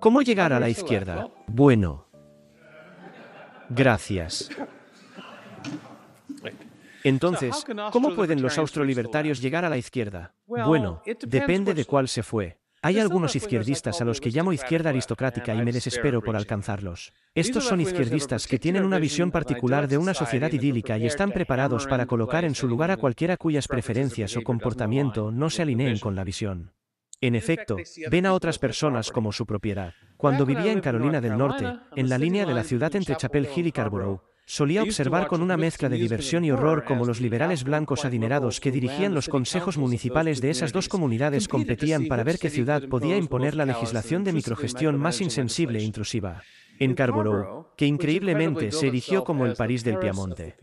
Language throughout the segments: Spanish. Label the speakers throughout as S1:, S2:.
S1: ¿Cómo llegar a la izquierda? Bueno. Gracias. Entonces, ¿cómo pueden los austrolibertarios llegar a la izquierda? Bueno, depende de cuál se fue. Hay algunos izquierdistas a los que llamo izquierda aristocrática y me desespero por alcanzarlos. Estos son izquierdistas que tienen una visión particular de una sociedad idílica y están preparados para colocar en su lugar a cualquiera cuyas preferencias o comportamiento no se alineen con la visión. En efecto, ven a otras personas como su propiedad. Cuando vivía en Carolina del Norte, pues en la línea de la ciudad entre Chapel Hill y Carborough, solía observar con una mezcla de diversión y horror cómo los liberales blancos adinerados que dirigían los consejos municipales de esas dos comunidades competían para ver qué ciudad podía imponer la legislación de microgestión más insensible e intrusiva. En Carborough, que pues increíblemente se erigió como el París del Piamonte.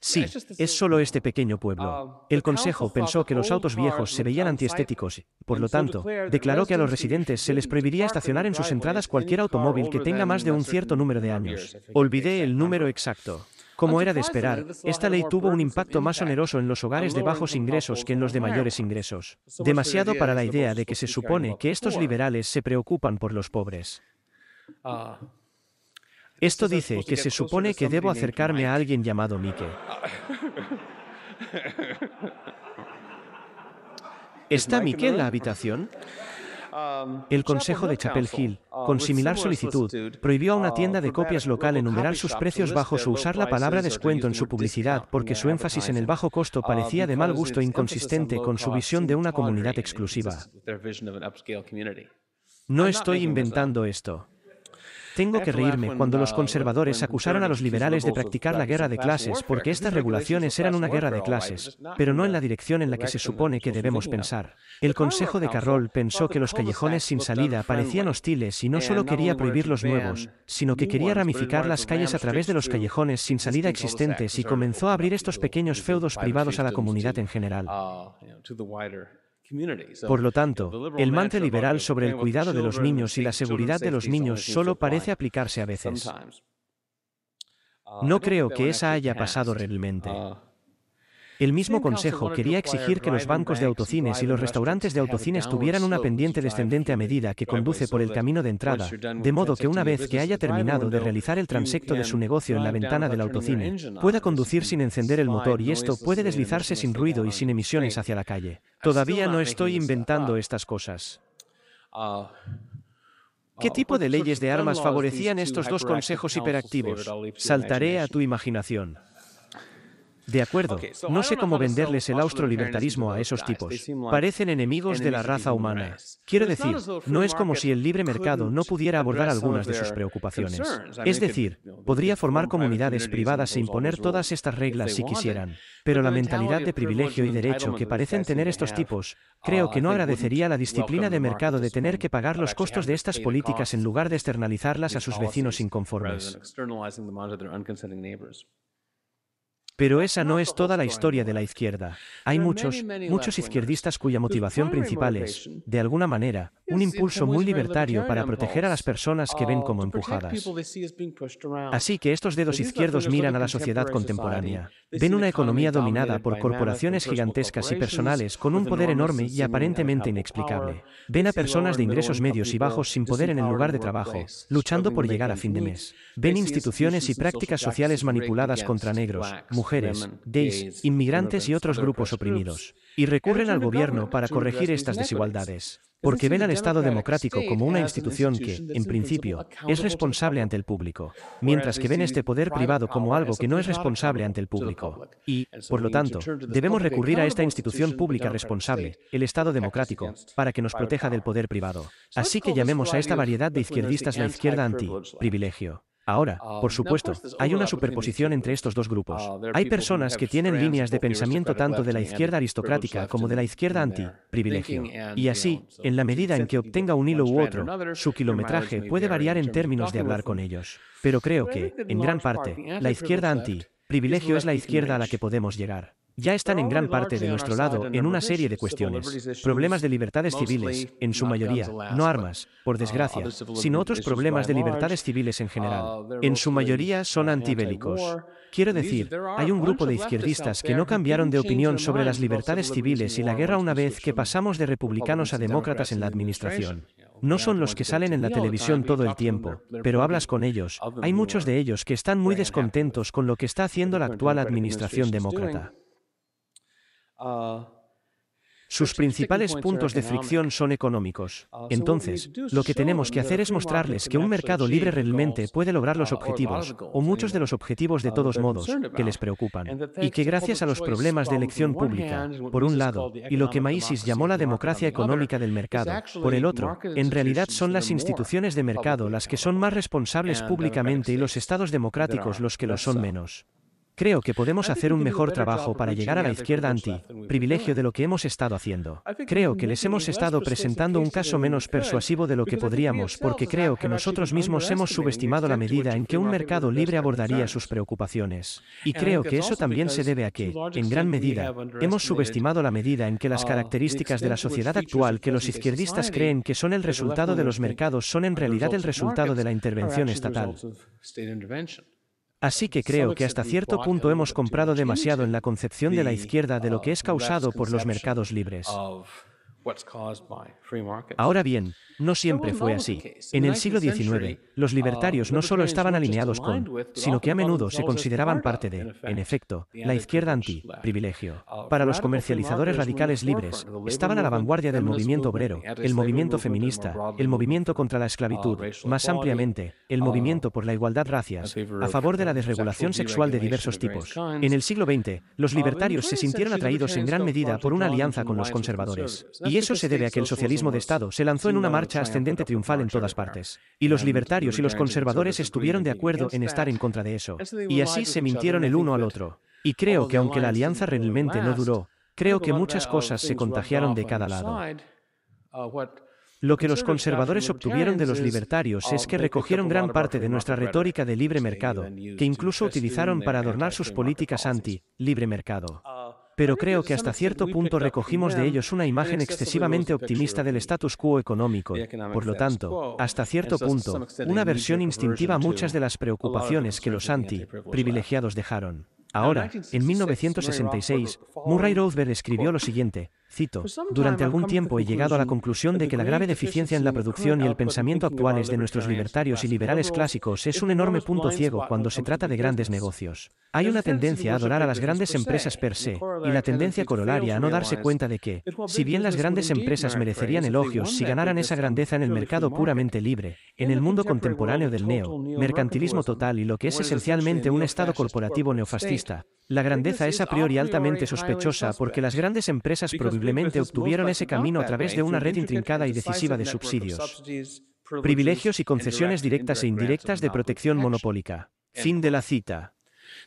S1: Sí, es solo este pequeño pueblo. Ah, el Consejo pensó que los autos viejos se veían antiestéticos, por lo tanto, declaró que a los residentes se les prohibiría estacionar en sus entradas cualquier automóvil que tenga más de un cierto número de años. Olvidé el número exacto. Como era de esperar, esta ley tuvo un impacto más oneroso en los hogares de bajos ingresos que en los de mayores ingresos. Demasiado para la idea de que se supone que estos liberales se preocupan por los pobres. Ah. Esto dice que se supone que debo acercarme a alguien llamado Mike. ¿Está Mickey en la habitación? Um, el Consejo de Chapel Hill, uh, con similar solicitud, prohibió a una uh, tienda de copias local enumerar sus precios bajos o usar la palabra descuento en su publicidad porque su énfasis en el bajo costo uh, parecía de mal gusto inconsistente con su visión de una comunidad exclusiva. No estoy inventando esto. Tengo que reírme cuando los conservadores acusaron a los liberales de practicar la guerra de clases porque estas este regulaciones eran una guerra de clases, pero no en la dirección en la que se supone que debemos pensar. El Consejo de Carroll pensó que los callejones sin salida parecían hostiles y no solo quería prohibir los nuevos, sino que quería ramificar las calles a través de los callejones sin salida existentes y comenzó a abrir estos pequeños feudos privados a la comunidad en general. Ah, por lo tanto, el mantra liberal sobre el cuidado de los niños y la seguridad de los niños solo parece aplicarse a veces. Uh,
S2: no creo que
S1: esa haya pasado realmente. Uh, el mismo consejo quería exigir que los bancos de autocines y los restaurantes de autocines tuvieran una pendiente descendente a medida que conduce por el camino de entrada, de modo que una vez que haya terminado de realizar el transecto de su negocio en la ventana del autocine, pueda conducir sin encender el motor y esto puede deslizarse sin ruido y sin emisiones hacia la calle. Todavía no estoy inventando estas cosas. Uh, ¿Qué uh, tipo de leyes de armas favorecían estos dos consejos hiperactivos? Saltaré a tu imaginación. De acuerdo, no sé cómo venderles el austrolibertarismo a esos tipos. Parecen enemigos de la raza humana. Quiero decir, no es como si el libre mercado no pudiera abordar algunas de sus preocupaciones. Es decir, podría formar comunidades privadas e imponer todas estas reglas si quisieran. Pero la mentalidad de privilegio y derecho que parecen tener estos tipos, creo uh, que no agradecería la disciplina de mercado de tener que pagar los costos de estas políticas en lugar de externalizarlas a sus vecinos inconformes. Pero esa no es toda la historia de la izquierda. Hay muchos, muchos izquierdistas cuya motivación principal es, de alguna manera, un impulso muy libertario para proteger a las personas que ven uh, como empujadas. Así que estos dedos izquierdos miran a la sociedad contemporánea. Ven una economía dominada por corporaciones gigantescas y personales con un poder enorme y aparentemente inexplicable. Ven a personas de ingresos medios y bajos sin poder en el lugar de trabajo, luchando por llegar a fin de mes. Ven instituciones y prácticas sociales manipuladas contra negros, mujeres, mujeres, gays, inmigrantes y otros grupos oprimidos, y recurren al gobierno para corregir estas desigualdades, porque ven al Estado democrático como una institución que, en principio, es responsable ante el público, mientras que ven este poder privado como algo que no es responsable ante el público. Y, por lo tanto, debemos recurrir a esta institución pública responsable, el Estado democrático, para que nos proteja del poder privado. Así que llamemos a esta variedad de izquierdistas la izquierda anti-privilegio. Ahora, ah, por supuesto, hay una superposición entre estos dos grupos. Ah, hay personas que tienen líneas de pensamiento tanto de la izquierda aristocrática como de la izquierda anti-privilegio. Y así, en la medida en que obtenga un hilo u otro, su kilometraje puede variar en términos de hablar con ellos. Pero creo que, en gran parte, la izquierda anti-privilegio es la izquierda a la que podemos llegar ya están en gran parte de nuestro lado en una serie de cuestiones. Problemas de libertades civiles, en su uh, mayoría, no armas, por desgracia, sino otros problemas de libertades civiles en general. En su mayoría son antibélicos. Quiero decir, hay un grupo de izquierdistas que no cambiaron de opinión sobre las libertades civiles y la guerra una vez que pasamos de republicanos a demócratas en la administración. No son los que salen en la televisión todo el tiempo, pero hablas con ellos. Hay muchos de ellos que están muy descontentos con lo que está haciendo la actual administración demócrata. Ah, sus principales puntos de fricción son económicos. Ah, Entonces, lo que tenemos que hacer es mostrarles que un mercado libre realmente puede lograr los ah, objetivos, o muchos de los objetivos de todos modos, que les preocupan, y que gracias a los problemas de elección pública, por un lado, y lo que Maísis llamó la democracia económica del mercado, por el otro, en realidad son las instituciones de mercado las que son más responsables públicamente y los estados democráticos los que lo son menos. Creo que podemos hacer un mejor trabajo para llegar a la izquierda anti, privilegio de lo que hemos estado haciendo. Creo que les hemos estado presentando un caso menos persuasivo de lo que podríamos porque creo que nosotros mismos hemos subestimado la medida en que un mercado libre abordaría sus preocupaciones. Y creo que eso también se debe a que, en gran medida, hemos subestimado la medida en que las características de la sociedad actual que los izquierdistas creen que son el resultado de los mercados son en realidad el resultado de la intervención estatal. Así que creo que hasta cierto punto hemos comprado demasiado en la concepción de la izquierda de lo que es uh, causado por los mercados libres. Ahora bien, no siempre fue así. En el siglo XIX, uh, los libertarios no solo estaban alineados con, sino que a menudo se consideraban parte de, en efecto, la izquierda anti-privilegio. Para los comercializadores radicales libres, estaban a la vanguardia del movimiento obrero, el movimiento feminista, el movimiento contra la uh, esclavitud, más ampliamente, el uh, movimiento por la igualdad racias, a favor de la desregulación sexual de diversos tipos. En el siglo XX, los libertarios se sintieron atraídos en gran medida por una alianza con los conservadores eso se debe a que el socialismo de Estado se lanzó en una marcha ascendente triunfal en todas partes. Y los libertarios y los conservadores estuvieron de acuerdo en estar en contra de eso. Y así se mintieron el uno al otro. Y creo que aunque la alianza realmente no duró, creo que muchas cosas se contagiaron de cada lado. Lo que los conservadores obtuvieron de los libertarios es que recogieron gran parte de nuestra retórica de libre mercado, que incluso utilizaron para adornar sus políticas anti-libre mercado pero creo que hasta cierto punto recogimos de ellos una imagen excesivamente optimista del status quo económico. Por lo tanto, hasta cierto punto, una versión instintiva a muchas de las preocupaciones que los anti-privilegiados dejaron. Ahora, en 1966, Murray Rothbard escribió lo siguiente, Cito, pues durante algún tiempo he llegado a la conclusión de que la grave deficiencia en la producción y el pensamiento actuales de nuestros libertarios y liberales clásicos es un enorme punto ciego cuando se trata de grandes negocios. Hay una tendencia a adorar a las grandes pues, empresas per se, y la tendencia corolaria a no darse cuenta de que, si bien las grandes empresas merecerían elogios si ganaran esa grandeza en el mercado puramente libre, en el mundo contemporáneo del neo, mercantilismo total y lo que es esencialmente un estado corporativo neofascista, la grandeza es a priori altamente sospechosa porque las grandes empresas probablemente obtuvieron ese camino a través de una red intrincada y decisiva de subsidios, privilegios y concesiones directas e indirectas de protección monopólica. Fin de la cita.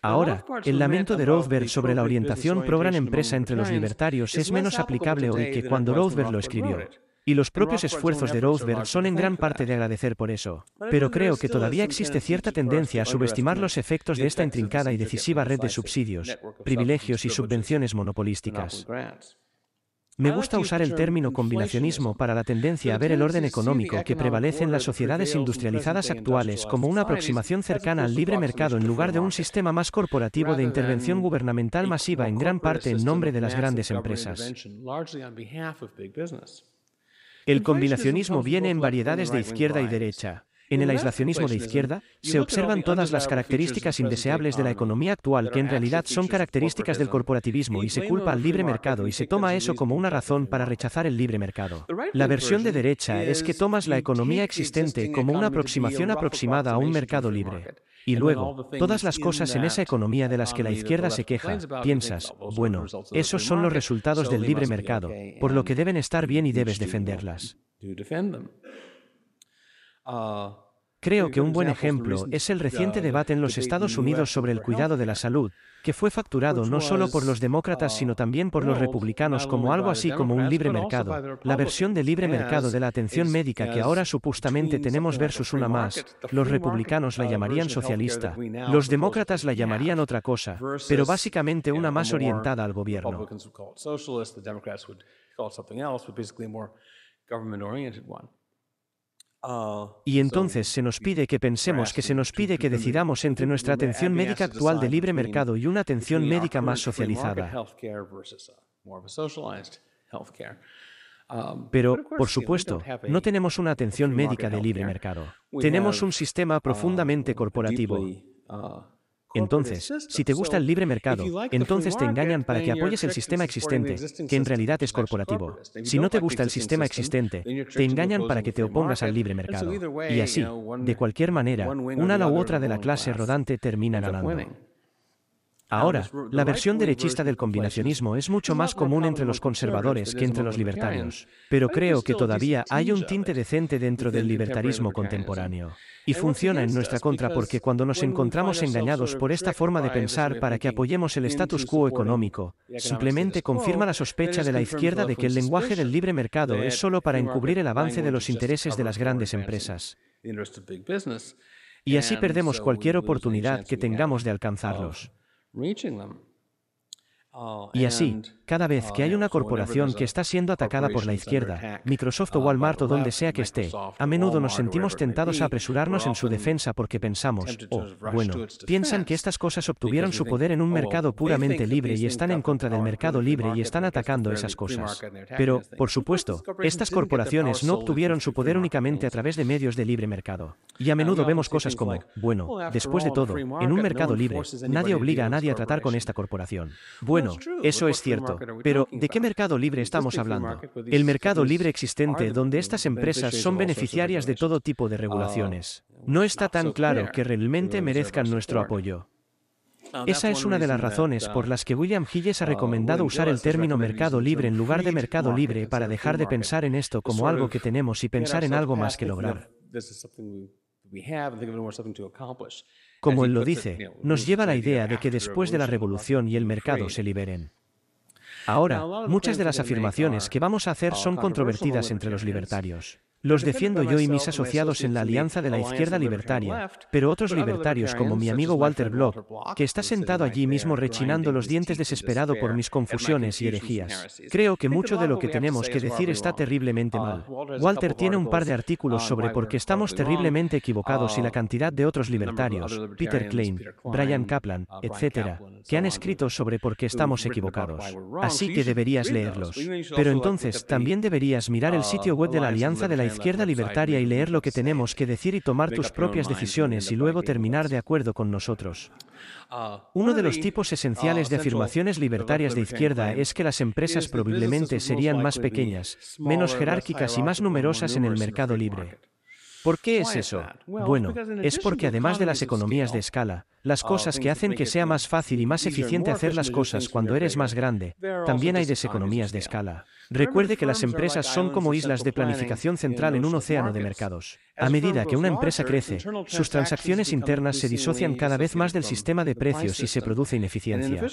S1: Ahora, el lamento de Rothbard sobre la orientación pro-gran empresa entre los libertarios es menos aplicable hoy que cuando Rothbard lo escribió. Y los propios esfuerzos de Rothbard son en gran parte de agradecer por eso. Pero creo que todavía existe cierta tendencia a subestimar los efectos de esta intrincada y decisiva red de subsidios, privilegios y subvenciones monopolísticas. Me gusta usar el término combinacionismo para la tendencia a ver el orden económico que prevalece en las sociedades industrializadas actuales como una aproximación cercana al libre mercado en lugar de un sistema más corporativo de intervención gubernamental masiva en gran parte en nombre de las grandes empresas. El combinacionismo viene en variedades de izquierda y derecha. En el aislacionismo pues de izquierda, se observan todas las características indeseables de la ah, economía actual que en realidad son características del corporativismo y se culpa al pues libre mercado y se toma eso como una razón para rechazar el libre mercado. La versión de derecha es que tomas la economía existente como una aproximación aproximada a un mercado libre. Y luego, todas las cosas en esa economía de las que la izquierda se queja, piensas, bueno, esos son los resultados del libre mercado, por lo que deben estar bien y debes defenderlas. Ah, creo que un buen ejemplo es el reciente debate en los Estados Unidos sobre el cuidado de la salud, que fue facturado pues no solo por los demócratas ah, sino también por los republicanos como algo así como un libre mercado. La versión de libre mercado de la atención médica que ahora supuestamente tenemos versus una más, los republicanos la uh, llamarían socialista, los demócratas la llamarían otra cosa, pero básicamente una más orientada al gobierno. Oh, y entonces se nos pide que pensemos, que se nos pide que decidamos entre nuestra atención médica actual de libre mercado y una atención médica más socializada. Uh, um, Pero, por supuesto, no tenemos una atención médica de libre mercado. Tenemos un sistema uh, profundamente corporativo uh, entonces, si te gusta el libre mercado, entonces te engañan para que apoyes el sistema existente, que en realidad es corporativo. Si no te gusta el sistema existente, te engañan para que te opongas al libre mercado. Y así, de cualquier manera, una u otra de la clase rodante termina ganando. Ahora, la versión derechista del combinacionismo es mucho más común entre los conservadores que entre los libertarios, pero creo que todavía hay un tinte decente dentro del libertarismo contemporáneo. Y funciona en nuestra contra porque cuando nos encontramos engañados por esta forma de pensar para que apoyemos el status quo económico, simplemente confirma la sospecha de la izquierda de que el lenguaje del libre mercado es solo para encubrir el avance de los intereses de las grandes empresas. Y así perdemos cualquier oportunidad que tengamos de alcanzarlos. reaching them. Uh, oh, yes, indeed. Cada vez que hay una corporación que está siendo atacada por la izquierda, Microsoft uh, o Walmart o donde sea que esté, a menudo nos sentimos tentados a apresurarnos en su defensa porque pensamos, oh, bueno, piensan que estas cosas obtuvieron su poder en un oh, mercado puramente libre y están en contra del mercado libre y están atacando esas cosas. Pero, por supuesto, estas corporaciones no obtuvieron su poder únicamente a través de medios de libre mercado. Y a menudo vemos cosas como, bueno, después de todo, en un mercado libre, nadie obliga a nadie a tratar con esta corporación. Bueno, eso es cierto. Pero, ¿de qué mercado libre estamos hablando? El mercado libre existente donde estas empresas son beneficiarias de todo tipo de regulaciones. Ah, no está ah, tan claro que realmente merezcan nuestro apoyo. Esa es una de las razones por uh, las que William Hilles ha ah, recomendado usar el término mercado libre en lugar de mercado libre para dejar de pensar en esto como algo que tenemos y pensar en algo más que lograr. Como él lo dice, nos lleva a la idea de que después de la revolución y el mercado se liberen. Ahora, muchas de las afirmaciones que vamos a hacer son controvertidas entre los libertarios. Los defiendo yo y mis asociados en la Alianza de la Izquierda Libertaria, pero otros libertarios como mi amigo Walter Block, que está sentado allí mismo rechinando los dientes desesperado por mis confusiones y herejías. Creo que mucho de lo que tenemos que decir está terriblemente ah, mal. Walter tiene un par de artículos sobre por qué estamos terriblemente equivocados y la ah, cantidad de otros libertarios, Peter Klein, Brian uh, Kaplan, etc., que han escrito sobre por qué estamos equivocados. Así que deberías leerlos. Pero entonces también deberías mirar el sitio web de la Alianza de la izquierda libertaria y leer lo que tenemos que decir y tomar tus propias decisiones y luego terminar de acuerdo con nosotros. Ah, Uno de los tipos ah, esenciales de afirmaciones libertarias de izquierda es que las empresas probablemente serían más pequeñas, menos jerárquicas y más numerosas en el mercado libre. ¿Por qué es eso? Bueno, es porque además de las economías de escala, las cosas que hacen que sea más fácil y más eficiente hacer las cosas cuando eres más grande, también hay deseconomías de escala. Recuerde que las empresas son como islas de planificación central en un océano de mercados. A medida que una empresa crece, sus transacciones internas se disocian cada vez más del sistema de precios y se produce ineficiencia.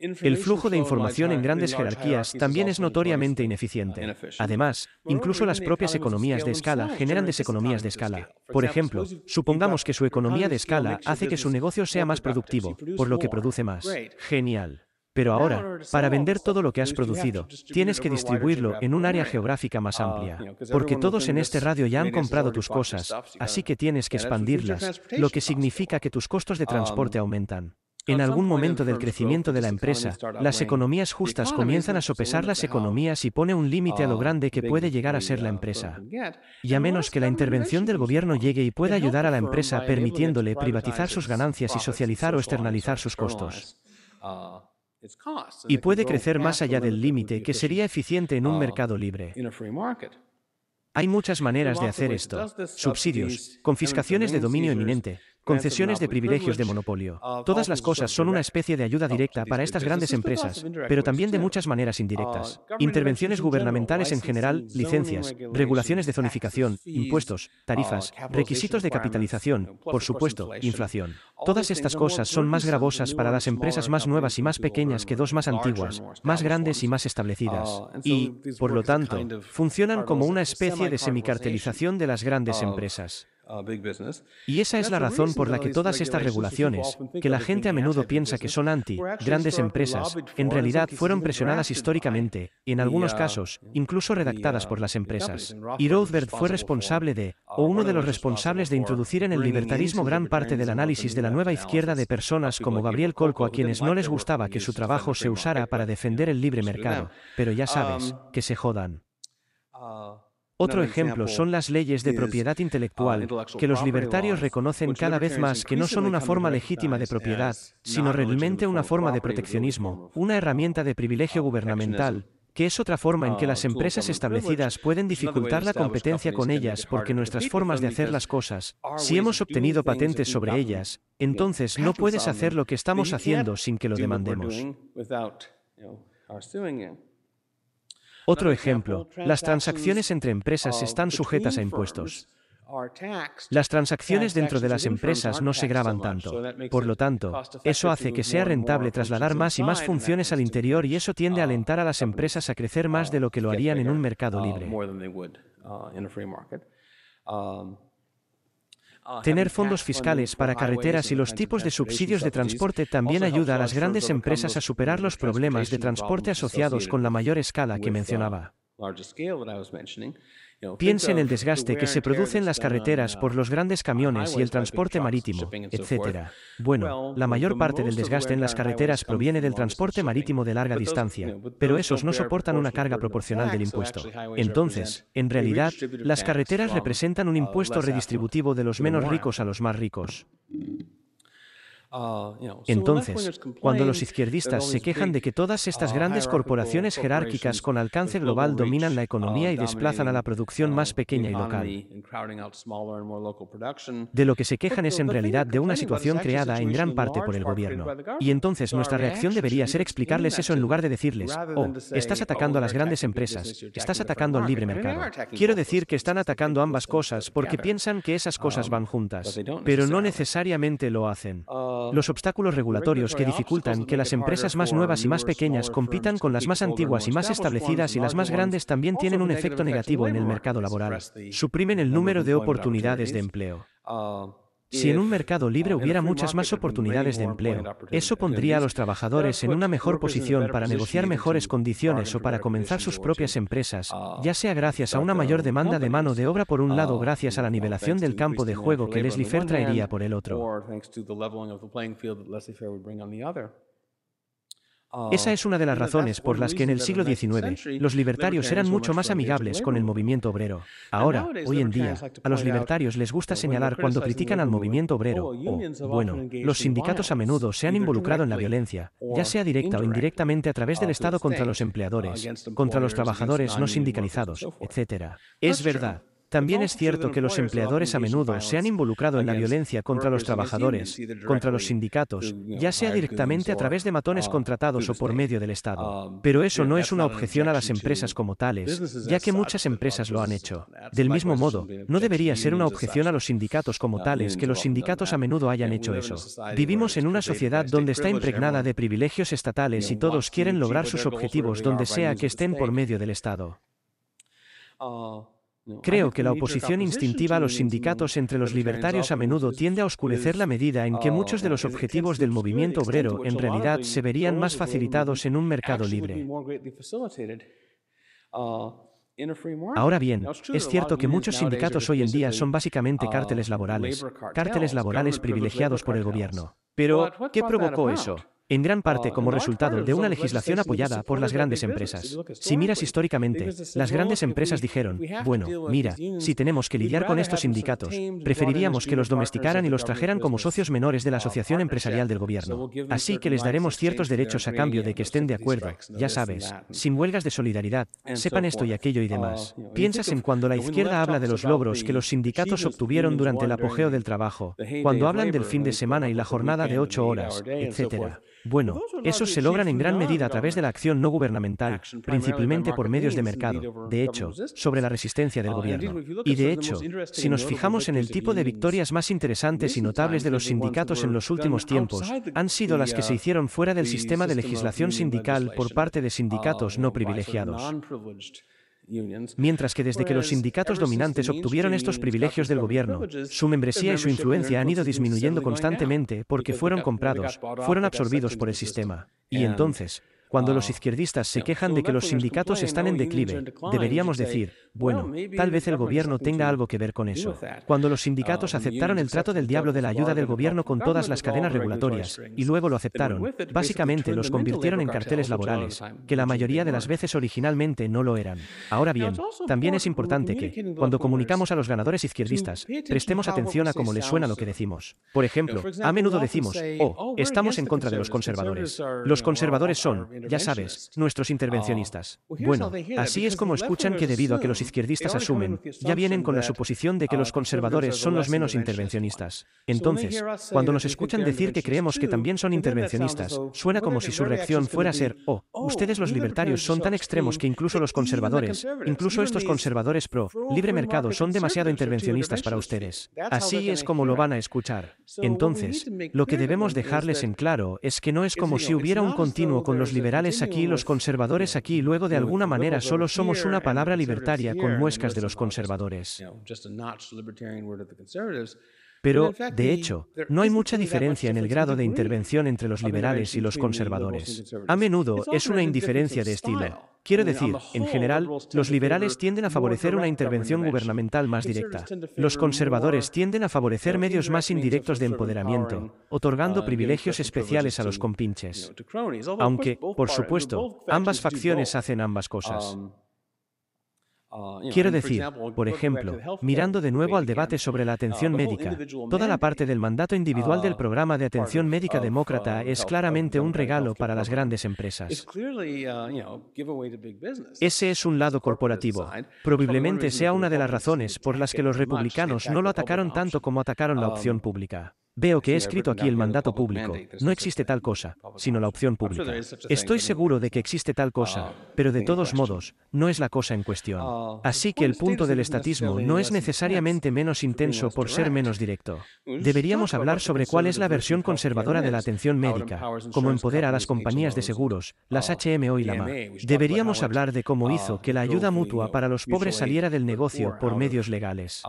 S1: El flujo de información en grandes jerarquías también es notoriamente ineficiente. Además, incluso las propias economías de escala generan deseconomías de escala. Por ejemplo, supongamos que su economía de escala hace que su negocio sea más productivo, por lo que produce más. Genial. Pero ahora, para vender todo lo que has producido, tienes que distribuirlo en un área geográfica más amplia, porque todos en este radio ya han comprado tus cosas, así que tienes que expandirlas, lo que significa que tus costos de transporte aumentan. En algún momento del crecimiento de la empresa, las economías justas comienzan a sopesar las economías y pone un límite a lo grande que puede llegar a ser la empresa. Y a menos que la intervención del gobierno llegue y pueda ayudar a la empresa permitiéndole privatizar sus ganancias y socializar o externalizar sus costos uh, y puede crecer más allá del límite que sería eficiente en un uh, mercado libre. Hay muchas maneras de hacer esto. Subsidios, confiscaciones de dominio eminente, concesiones de privilegios de monopolio. Todas las cosas son una especie de ayuda directa para estas grandes empresas, pero también de muchas maneras indirectas. Uh, Intervenciones gubernamentales en general, licencias, regulaciones de zonificación, impuestos, uh, tarifas, requisitos de capitalización, uh, por supuesto, inflación. Todas estas cosas son más gravosas para las empresas más nuevas y más pequeñas que dos más antiguas, más grandes y más establecidas. Y, por lo tanto, funcionan como una especie de semicartelización de las grandes empresas. Y esa es la razón por la que todas estas regulaciones, que la gente a menudo piensa que son anti, grandes empresas, en realidad fueron presionadas históricamente, y en algunos uh, casos, incluso redactadas uh, por las empresas. Y Rothbard fue responsable de, o uno de los responsables de introducir en el libertarismo gran parte del análisis de la nueva izquierda de personas como Gabriel Colco a quienes no les gustaba que su trabajo se usara para defender el libre mercado. Pero ya um, sabes, que se jodan. Uh, otro ejemplo son las leyes de propiedad intelectual, que los libertarios reconocen cada vez más que no son una forma legítima de propiedad, sino realmente una forma de proteccionismo, una herramienta de privilegio gubernamental, que es otra forma en que las empresas establecidas pueden dificultar la competencia con ellas porque nuestras formas de hacer las cosas, si hemos obtenido patentes sobre ellas, entonces no puedes hacer lo que estamos haciendo sin que lo demandemos.
S2: Otro ejemplo, las transacciones entre empresas están sujetas a impuestos.
S1: Las transacciones dentro de las empresas no se graban tanto. Por lo tanto, eso hace que sea rentable trasladar más y más funciones al interior y eso tiende a alentar a las empresas a crecer más de lo que lo harían en un mercado libre. Ah,
S2: Tener fondos fiscales para carreteras y los tipos de subsidios de transporte también ayuda a las grandes empresas a superar los problemas de transporte asociados con la mayor
S1: escala que uh, mencionaba. Piense en el desgaste que se produce en las carreteras por los grandes camiones y el transporte marítimo, etc. Bueno, la mayor parte del desgaste en las carreteras proviene del transporte marítimo de larga distancia, pero esos no soportan una carga proporcional del impuesto. Entonces, en realidad, las carreteras representan un uh, impuesto redistributivo de los menos ricos a los más ricos. Uh, entonces, cuando los izquierdistas se quejan de que todas estas uh, grandes corporaciones jerárquicas con alcance global dominan la uh, economía y desplazan a la producción más pequeña y local, de lo que se quejan es en realidad de una situación creada en gran parte por el gobierno. Y entonces nuestra reacción debería ser explicarles eso en lugar de decirles, oh, estás atacando oh, a las grandes empresas, estás atacando al libre mercado. Quiero decir que están atacando ambas cosas porque piensan que esas cosas um, van juntas, pero no necesariamente lo hacen. Los obstáculos regulatorios que dificultan que las empresas más nuevas y más pequeñas compitan con las más antiguas y más establecidas y las más grandes también tienen un efecto negativo en el mercado laboral. Suprimen el número de oportunidades de empleo. Si en un mercado libre hubiera muchas más oportunidades de empleo, eso pondría a los trabajadores en una mejor posición para negociar mejores condiciones o para comenzar sus propias empresas, ah, ya sea gracias a una mayor demanda de mano de obra por un lado ah, gracias a la nivelación del campo de juego que Leslie Fair traería por el otro. Esa es una de las oh, razones por las que en el siglo XIX los libertarios eran mucho más amigables con el movimiento obrero. Ahora, hoy en día, a los libertarios les gusta señalar cuando critican al movimiento oh, obrero o, bueno, los sindicatos a menudo se han involucrado en la violencia, ya sea directa o indirectamente a través del Estado contra los empleadores, contra los trabajadores no sindicalizados, etc. Es verdad, también es cierto que los empleadores a menudo se han involucrado en la violencia contra los trabajadores, contra los sindicatos, ya sea directamente a través de matones uh, contratados o por medio del Estado. Um, Pero eso no es una objeción a las empresas como tales, ya que muchas empresas lo han hecho. Del mismo modo, no debería ser una objeción a los sindicatos como tales que los sindicatos a menudo hayan hecho eso. Vivimos en una sociedad donde está impregnada de privilegios estatales y todos quieren lograr sus objetivos donde sea que estén por medio del Estado. Creo que la oposición instintiva a los sindicatos entre los libertarios a menudo tiende a oscurecer la medida en que muchos de los objetivos del movimiento obrero en realidad se verían más facilitados en un mercado libre. Uh, ahora bien, es cierto que muchos sindicatos hoy en día son básicamente uh, cárteles laborales, cárteles laborales privilegiados por el gobierno. Pero, ¿qué provocó eso? en gran parte ah, como resultado de una legislación apoyada por las grandes empresas. Si miras pues históricamente, las grandes empresas dijeron, bueno, mira, si tenemos que lidiar con estos sindicatos, preferiríamos que los domesticaran y los trajeran como socios menores de la asociación empresarial del gobierno. Así que les daremos ciertos derechos a cambio de que estén de acuerdo, ya sabes, sin huelgas de solidaridad, sepan esto y aquello y demás. Ah, Piensas en cuando la izquierda habla de los logros que los sindicatos obtuvieron durante el apogeo del trabajo, cuando hablan del fin de semana y la jornada de ocho horas, etc. Bueno, esos se logran en gran medida a través de la acción no gubernamental, principalmente por medios de mercado, de hecho, sobre la resistencia del oh, gobierno. Y de hecho, si nos fijamos en el tipo de victorias más interesantes y notables de los sindicatos en los últimos tiempos, han sido las que se uh, hicieron fuera del sistema de legislación sindical por parte de uh, sindicatos no privilegiados. Mientras que desde que los sindicatos dominantes obtuvieron estos privilegios del gobierno, su membresía y su influencia han ido disminuyendo constantemente porque fueron comprados, fueron absorbidos por el sistema. Y entonces, cuando los izquierdistas se quejan de que los sindicatos están en declive, deberíamos decir, bueno, tal vez el gobierno tenga algo que ver con eso. Cuando los sindicatos um, aceptaron el trato del diablo de la ayuda del gobierno con todas las cadenas regulatorias, y luego lo aceptaron, básicamente los convirtieron en carteles laborales, que la mayoría de las veces originalmente no lo eran. Ahora bien, también es importante que, cuando comunicamos a los ganadores izquierdistas, prestemos atención a cómo les suena lo que decimos. Por ejemplo, a menudo decimos, oh, oh estamos en contra de los conservadores. Los conservadores son, ya sabes, nuestros ah, intervencionistas. Bueno, así es como escuchan que debido a que los izquierdistas asumen, ya vienen con la suposición de que ah, los conservadores son los menos intervencionistas. Entonces, cuando nos escuchan decir que creemos que también son intervencionistas, suena como si su reacción fuera a ser, oh, oh, ustedes los libertarios son tan extremos que incluso los conservadores, incluso estos conservadores pro, libre mercado, son demasiado intervencionistas para ustedes. Así es como lo van a escuchar. Entonces, lo que debemos dejarles en claro es que no es como si hubiera un continuo con los libertarios liberales aquí, los conservadores aquí, luego de alguna manera solo somos una palabra libertaria con muescas de los conservadores.
S2: Pero, de hecho, no hay mucha diferencia en el grado de intervención entre los liberales y los conservadores. A menudo es una indiferencia de estilo.
S1: Quiero decir, en general, los liberales tienden a favorecer una intervención gubernamental más directa. Los conservadores tienden a favorecer medios más indirectos de empoderamiento, otorgando uh, privilegios especiales a los compinches. Aunque, por supuesto, ambas facciones hacen ambas cosas. Um, Uh, Quiero decir, por ejemplo, mirando de nuevo al debate sobre la uh, atención médica, toda la parte del mandato individual del uh, programa de atención médica demócrata um, es claramente un regalo para las grandes empresas. Ese es un lado corporativo. Probablemente sea una de las razones por las que los republicanos no lo atacaron tanto como atacaron la um, opción pública. Veo que he escrito aquí el mandato público. No existe tal cosa, sino la opción pública. Estoy seguro de que existe tal cosa, ah, pero de todos modos, no es la cosa en cuestión. Ah, Así que el punto del estatismo no es necesariamente menos intenso por ser menos directo. Deberíamos hablar sobre cuál es la versión conservadora de la atención médica, cómo empodera a las compañías de seguros, las HMO ah, y la MA. Deberíamos hablar de cómo hizo que la ayuda mutua para los pobres saliera del negocio por medios legales.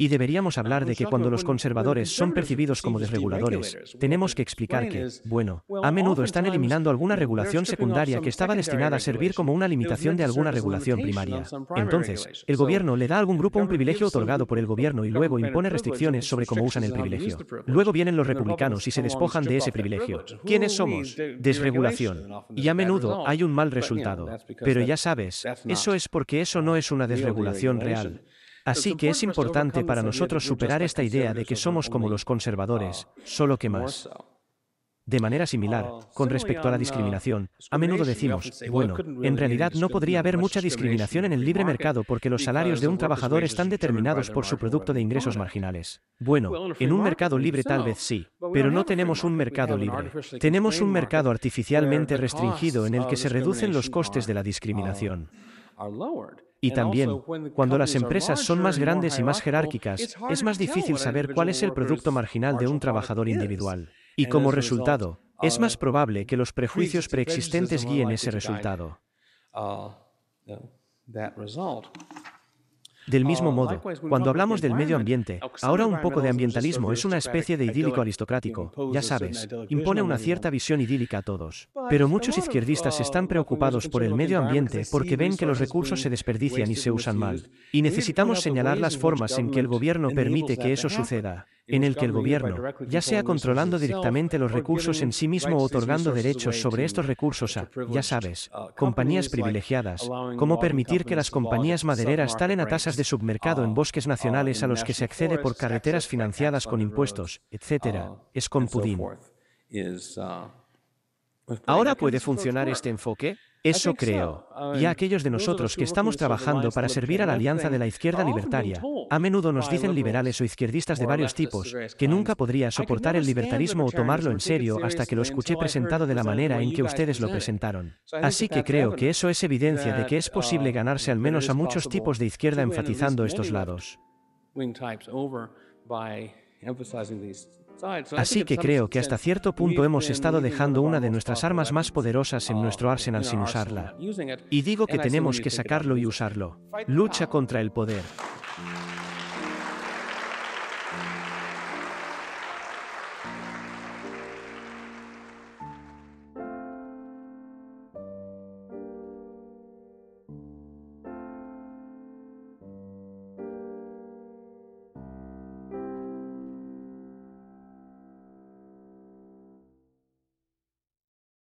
S1: Y deberíamos hablar de que cuando los conservadores son percibidos como desreguladores, tenemos que explicar que, bueno, a menudo están eliminando alguna regulación secundaria que estaba destinada a servir como una limitación de alguna regulación primaria. Entonces, el gobierno le da a algún grupo un privilegio otorgado por el gobierno y luego impone restricciones sobre cómo usan el privilegio. Luego vienen los republicanos y se despojan de ese privilegio. ¿Quiénes somos? Desregulación. Y a menudo hay un mal resultado. Pero ya sabes, eso es porque eso no es una desregulación real. Así que es importante para nosotros superar esta idea de que somos como los conservadores, solo que más. De manera similar, ah, con respecto a la discriminación, a menudo decimos, bueno, en realidad no podría haber mucha discriminación en el libre mercado porque los salarios de un trabajador están determinados por su producto de ingresos marginales. Bueno, en un mercado libre tal vez sí, pero no tenemos un mercado libre. Tenemos un mercado artificialmente restringido en el que se reducen los costes de la discriminación. Y también, cuando las empresas son más grandes y más jerárquicas, es más difícil saber cuál es el producto marginal de un trabajador individual. Y como resultado, es más probable que los prejuicios preexistentes guíen ese resultado. Uh, del mismo oh, modo, cuando hablamos del medio ambiente, ahora un poco de ambientalismo es una especie de idílico aristocrático, ya sabes, impone una cierta visión idílica a todos. Pero muchos izquierdistas uh, están preocupados por el medio ambiente porque ven que los recursos se desperdician y se usan mal. Y necesitamos señalar las formas en que el gobierno permite que eso suceda en el que el gobierno, ya sea controlando directamente los recursos en sí mismo o otorgando derechos sobre estos recursos a, ya sabes, compañías privilegiadas, como permitir que las compañías madereras talen a tasas de submercado en bosques nacionales a los que se accede por carreteras financiadas con impuestos, etc., es compudín. Uh, ¿Ahora puede funcionar este enfoque? Eso creo. Y a aquellos de nosotros que estamos trabajando para servir a la alianza de la izquierda ¡Ah, libertaria, a menudo nos dicen liberales o izquierdistas de varios tipos, que nunca podría soportar el libertarismo o tomarlo en serio hasta que lo escuché presentado de la manera en que ustedes lo presentaron. Así que creo que eso es evidencia de que es posible uh, ganarse al menos a muchos tipos de izquierda enfatizando estos lados. Así que creo que hasta cierto punto hemos estado dejando una de nuestras armas más poderosas en nuestro arsenal sin usarla. Y digo que tenemos que sacarlo y usarlo. Lucha contra el poder.